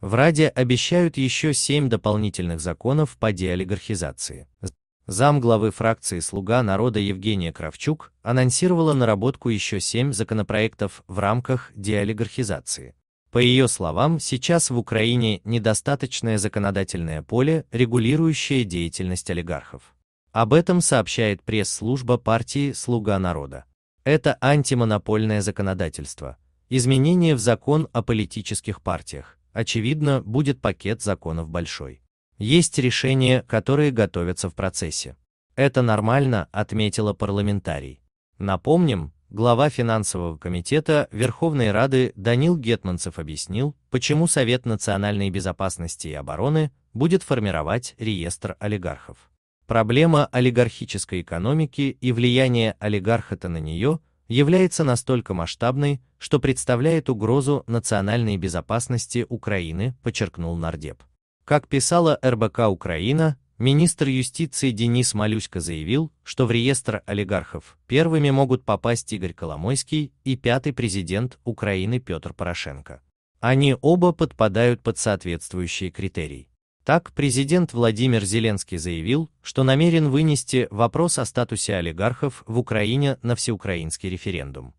В Раде обещают еще семь дополнительных законов по деолигархизации. Зам главы фракции «Слуга народа» Евгения Кравчук анонсировала наработку еще семь законопроектов в рамках деолигархизации. По ее словам, сейчас в Украине недостаточное законодательное поле, регулирующее деятельность олигархов. Об этом сообщает пресс-служба партии «Слуга народа». Это антимонопольное законодательство, изменения в закон о политических партиях, очевидно, будет пакет законов большой. Есть решения, которые готовятся в процессе. Это нормально, отметила парламентарий. Напомним, глава финансового комитета Верховной Рады Данил Гетманцев объяснил, почему Совет национальной безопасности и обороны будет формировать реестр олигархов. Проблема олигархической экономики и влияние олигархата на нее является настолько масштабной, что представляет угрозу национальной безопасности Украины, подчеркнул Нардеп. Как писала РБК Украина, министр юстиции Денис Малюська заявил, что в реестр олигархов первыми могут попасть Игорь Коломойский и пятый президент Украины Петр Порошенко. Они оба подпадают под соответствующие критерии. Так, президент Владимир Зеленский заявил, что намерен вынести вопрос о статусе олигархов в Украине на всеукраинский референдум.